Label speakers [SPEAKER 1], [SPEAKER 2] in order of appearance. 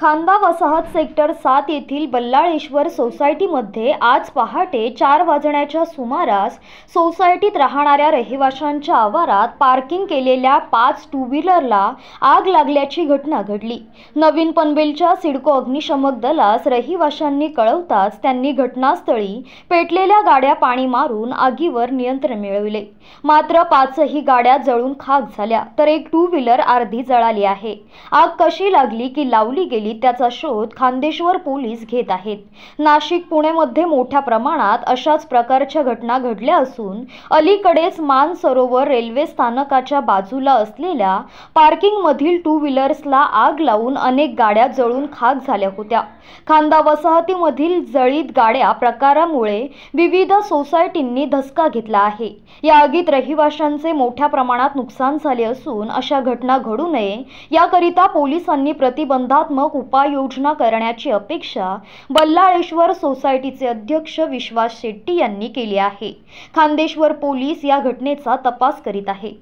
[SPEAKER 1] खांदा वसाहत सेक्टर सात येथील बल्लाळेश्वर सोसायटीमध्ये आज पहाटे चार वाजण्याच्या सुमारास सोसायटीत राहणाऱ्या रहिवाशांच्या आवारात पार्किंग केलेल्या पाच टू व्हीलरला आग लागल्याची घटना घडली नवीन पनवेलच्या सिडको अग्निशमक दलास रहिवाशांनी कळवताच त्यांनी घटनास्थळी पेटलेल्या गाड्या पाणी मारून आगीवर नियंत्रण मिळविले मात्र पाचही गाड्या जळून खाक झाल्या तर एक टू व्हीलर अर्धी जळाली आहे आग कशी लागली की लावली गेली असली त्याचा शोध खांदेश्वर पोलीस घेत आहेत नाशिक पुणेमध्ये मोठ्या प्रमाणात अशाच प्रकारच्या घटना घडल्या असून अलीकडेच सरोवर रेल्वे स्थानकाच्या बाजूला असलेल्या पार्किंगमधील टू व्हीलर्सला आग लावून अनेक गाड्या जळून खाक झाल्या होत्या खांदा वसाहतीमधील जळीत गाड्या प्रकारामुळे विविध सोसायटींनी धसका घेतला आहे या आगीत रहिवाशांचे मोठ्या प्रमाणात नुकसान झाले असून अशा घटना घडू नये याकरिता पोलिसांनी प्रतिबंधात्मक उपाययोजना करण्याची अपेक्षा बल्लाळेश्वर सोसायटीचे अध्यक्ष विश्वास शेट्टी यांनी केली आहे खांदेश्वर पोलीस या घटनेचा तपास करीत आहे